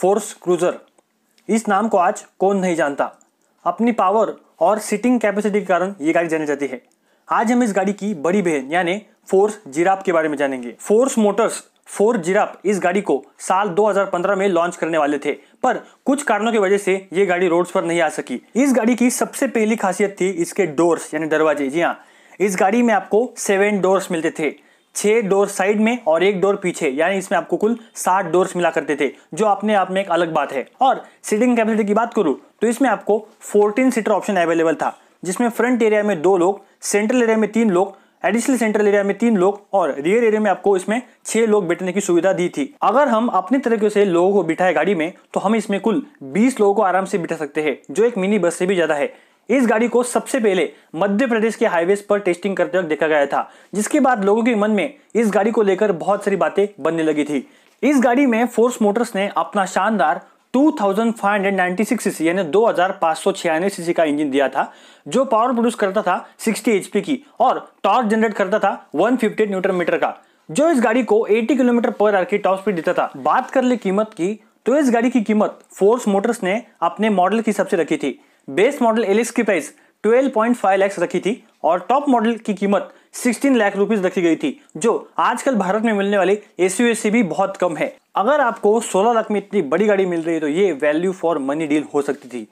force cruiser इस नाम को आज कौन नहीं जानता अपनी पावर और सीटिंग कैपेसिटी के कारण ये गाड़ी जानी जाती है आज हम इस गाड़ी की बड़ी बहन यानी फोर्स जिराप के बारे में जानेंगे फोर्स मोटर्स फोर जिराप इस गाड़ी को साल 2015 में लॉन्च करने वाले थे पर कुछ कारणों की वजह से ये गाड़ी रोड्स पर नहीं आ सकी इस गाड़ी की सबसे पहली खासियत थी इसके डोर्स यानी दरवाजे जी हाँ इस गाड़ी में आपको सेवन डोर्स मिलते थे छः डोर साइड में और एक डोर पीछे यानी इसमें आपको कुल सात डोर्स मिला करते थे जो अपने आप में एक अलग बात है और सीटिंग कैपेसिटी की बात करूँ तो इसमें आपको फोर्टीन सीटर ऑप्शन अवेलेबल था जिसमें फ्रंट एरिया में दो लोग सेंट्रल एरिया में तीन लोग एडिशनल सेंट्रल एरिया में तीन लोग और रियर एरिया में आपको इसमें छह लोग बैठने की सुविधा दी थी अगर हम अपने तरीके से लोगों को बिठाए गाड़ी में तो हम इसमें कुल 20 लोगों को आराम से बिठा सकते हैं जो एक मिनी बस से भी ज्यादा है इस गाड़ी को सबसे पहले मध्य प्रदेश के हाईवे पर टेस्टिंग करते वक्त देखा गया था जिसके बाद लोगों के मन में इस गाड़ी को लेकर बहुत सारी बातें बनने लगी थी इस गाड़ी में फोर्स मोटर्स ने अपना शानदार 2596 सीसी यानी 2596 सीसी का इंजन दिया था जो पावर प्रोड्यूस करता था 60 एचपी की और टॉर्क जनरेट करता था 158 न्यूटन मीटर का जो इस गाड़ी को 80 किलोमीटर पर आर की टॉप स्पीड देता था बात कर ले कीमत की तो इस गाड़ी की कीमत फोर्स मोटर्स ने अपने मॉडल के हिसाब से रखी थी बेस मॉडल एलिक्स की प्राइस 12.5 लाख रखी थी और टॉप मॉडल की कीमत 16 लाख रुपीज रखी गई थी जो आजकल भारत में मिलने वाली एसयू से भी बहुत कम है अगर आपको 16 लाख में इतनी बड़ी गाड़ी मिल रही है तो ये वैल्यू फॉर मनी डील हो सकती थी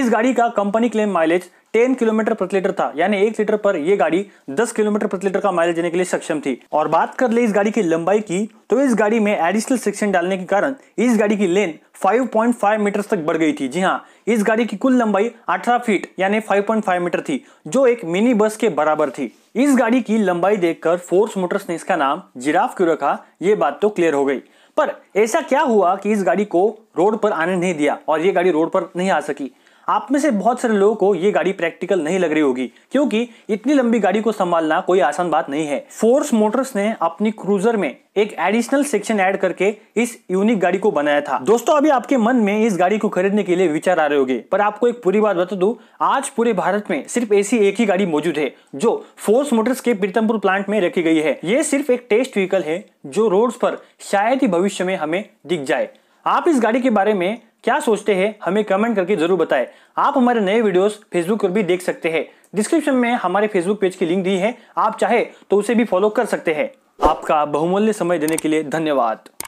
इस गाड़ी का company claim mileage ten kilometre प्रति लीटर था यानी एक लीटर पर यह गाड़ी दस किलोमीटर प्रति लीटर का माइलेज देने के लिए सक्षम थी और बात कर ले इस गाड़ी की लंबाई की तो इस गाड़ी में एडिशनल सेक्शन डालने के कारण इस गाड़ी की लेन 5.5 मीटर तक बढ़ गई थी जी हाँ इस गाड़ी की कुल लंबाई 18 फीट यानी 5.5 मीटर थी जो एक मिनी बस के बराबर थी इस गाड़ी की लंबाई देखकर फोर्स मोटर्स ने इसका नाम जिराफ क्यों रखा ये बात तो क्लियर हो गई पर ऐसा क्या हुआ कि इस गाड़ी को रोड पर आने नहीं दिया और ये गाड़ी रोड पर नहीं आ सकी आप में से बहुत सारे लोगों को ये गाड़ी प्रैक्टिकल नहीं लग रही होगी क्योंकि इतनी लंबी गाड़ी को संभालना कोई आसान बात नहीं है फोर्स मोटर्स ने अपनी क्रूजर में एक एडिशनल सेक्शन ऐड करके इस यूनिक गाड़ी को बनाया था दोस्तों अभी आपके मन में इस गाड़ी को खरीदने के लिए विचार आ रहे होंगे पर आपको एक पूरी बात बता दू आज पूरे भारत में सिर्फ ऐसी एक ही गाड़ी मौजूद है जो फोर्स मोटर्स के प्रीतमपुर प्लांट में रखी गई है ये सिर्फ एक टेस्ट व्हीकल है जो रोड्स पर शायद ही भविष्य में हमें दिख जाए आप इस गाड़ी के बारे में क्या सोचते हैं हमें कमेंट करके जरूर बताएं आप हमारे नए वीडियोस फेसबुक पर भी देख सकते हैं डिस्क्रिप्शन में हमारे फेसबुक पेज की लिंक दी है आप चाहे तो उसे भी फॉलो कर सकते हैं आपका बहुमूल्य समय देने के लिए धन्यवाद